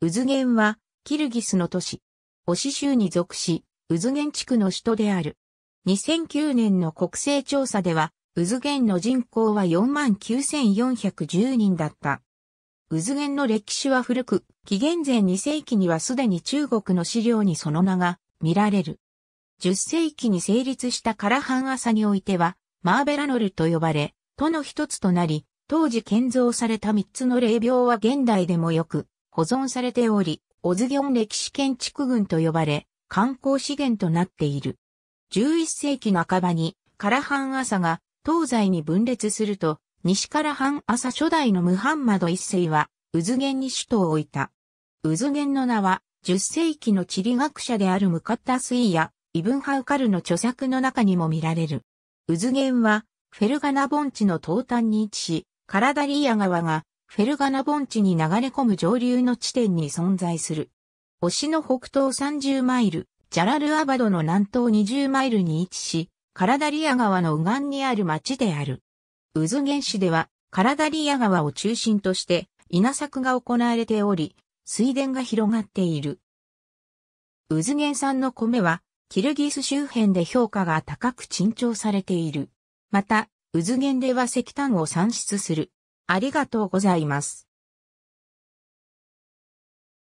ウズゲンは、キルギスの都市、オシ州に属し、ウズゲン地区の首都である。2009年の国勢調査では、ウズゲンの人口は49,410人だった。ウズゲンの歴史は古く、紀元前2世紀にはすでに中国の資料にその名が見られる。10世紀に成立したカラハン朝においては、マーベラノルと呼ばれ、都の一つとなり、当時建造された3つの霊廟は現代でもよく保存されており、オズギョン歴史建築群と呼ばれ、観光資源となっている。11世紀半ばに、カラハン朝が東西に分裂すると、西カラハン朝初代のムハンマド一世は、ウズゲンに首都を置いた。ウズゲンの名は、10世紀の地理学者であるムカッタスイや、イブンハウカルの著作の中にも見られる。ウズゲンは、フェルガナ盆地の東端に位置し、カラダリア川がフェルガナ盆地に流れ込む上流の地点に存在する。星の北東30マイル、ジャラルアバドの南東20マイルに位置し、カラダリア川の右岸にある町である。ウズゲン市では、カラダリア川を中心として、稲作が行われており、水田が広がっている。ウズゲン産の米は、キルギス周辺で評価が高く珍重されている。また、ウズゲンでは石炭を産出する。ありがとうございます。